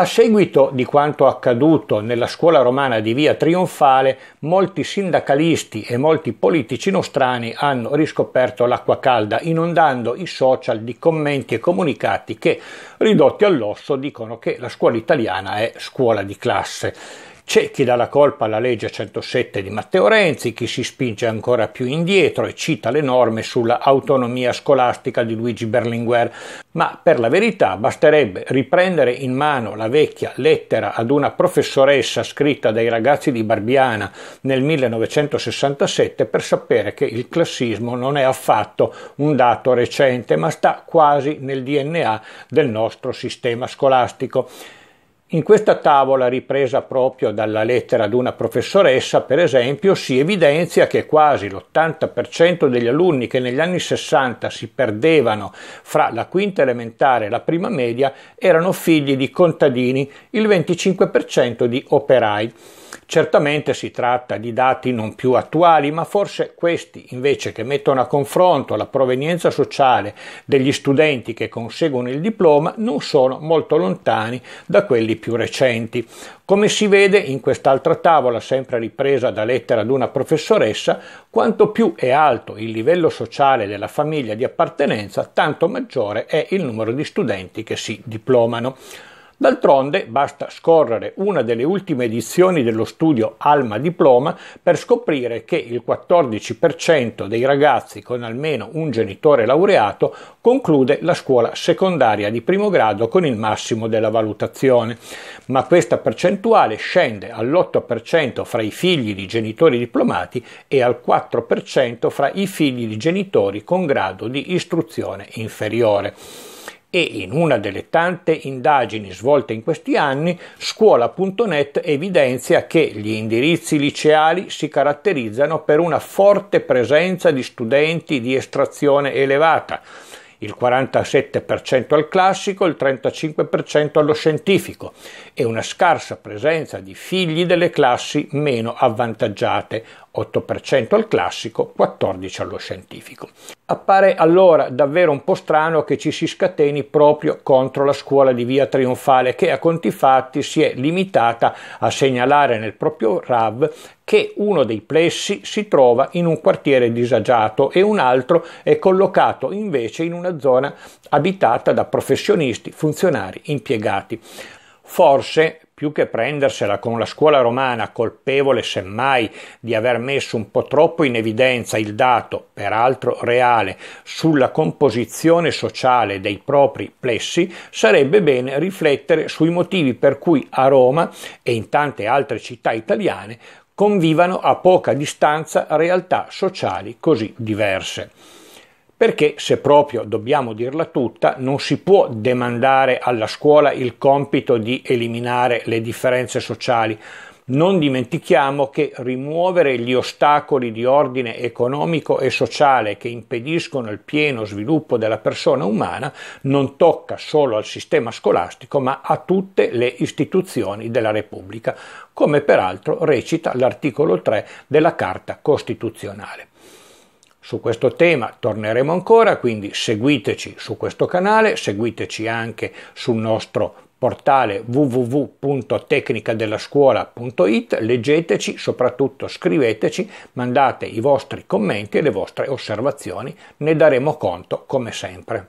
A seguito di quanto accaduto nella scuola romana di Via Trionfale, molti sindacalisti e molti politici nostrani hanno riscoperto l'acqua calda, inondando i social di commenti e comunicati che, ridotti all'osso, dicono che la scuola italiana è scuola di classe. C'è chi dà la colpa alla legge 107 di Matteo Renzi, chi si spinge ancora più indietro e cita le norme sull'autonomia scolastica di Luigi Berlinguer, ma per la verità basterebbe riprendere in mano la vecchia lettera ad una professoressa scritta dai ragazzi di Barbiana nel 1967 per sapere che il classismo non è affatto un dato recente, ma sta quasi nel DNA del nostro sistema scolastico. In questa tavola ripresa proprio dalla lettera ad una professoressa, per esempio, si evidenzia che quasi l'80% degli alunni che negli anni 60 si perdevano fra la quinta elementare e la prima media erano figli di contadini, il 25% di operai. Certamente si tratta di dati non più attuali, ma forse questi, invece che mettono a confronto la provenienza sociale degli studenti che conseguono il diploma, non sono molto lontani da quelli più recenti. Come si vede in quest'altra tavola, sempre ripresa da lettera ad una professoressa, quanto più è alto il livello sociale della famiglia di appartenenza, tanto maggiore è il numero di studenti che si diplomano. D'altronde basta scorrere una delle ultime edizioni dello studio Alma Diploma per scoprire che il 14% dei ragazzi con almeno un genitore laureato conclude la scuola secondaria di primo grado con il massimo della valutazione, ma questa percentuale scende all'8% fra i figli di genitori diplomati e al 4% fra i figli di genitori con grado di istruzione inferiore e in una delle tante indagini svolte in questi anni, scuola.net evidenzia che gli indirizzi liceali si caratterizzano per una forte presenza di studenti di estrazione elevata, il 47% al classico, il 35% allo scientifico e una scarsa presenza di figli delle classi meno avvantaggiate, 8% al classico, 14% allo scientifico. Appare allora davvero un po' strano che ci si scateni proprio contro la scuola di Via Trionfale che a conti fatti si è limitata a segnalare nel proprio RAV che uno dei plessi si trova in un quartiere disagiato e un altro è collocato invece in una zona abitata da professionisti, funzionari, impiegati. Forse, più che prendersela con la scuola romana, colpevole semmai di aver messo un po' troppo in evidenza il dato, peraltro reale, sulla composizione sociale dei propri plessi, sarebbe bene riflettere sui motivi per cui a Roma e in tante altre città italiane convivano a poca distanza realtà sociali così diverse perché se proprio dobbiamo dirla tutta, non si può demandare alla scuola il compito di eliminare le differenze sociali. Non dimentichiamo che rimuovere gli ostacoli di ordine economico e sociale che impediscono il pieno sviluppo della persona umana non tocca solo al sistema scolastico, ma a tutte le istituzioni della Repubblica, come peraltro recita l'articolo 3 della Carta Costituzionale. Su questo tema torneremo ancora, quindi seguiteci su questo canale, seguiteci anche sul nostro portale www.tecnicadellascuola.it, leggeteci, soprattutto scriveteci, mandate i vostri commenti e le vostre osservazioni, ne daremo conto come sempre.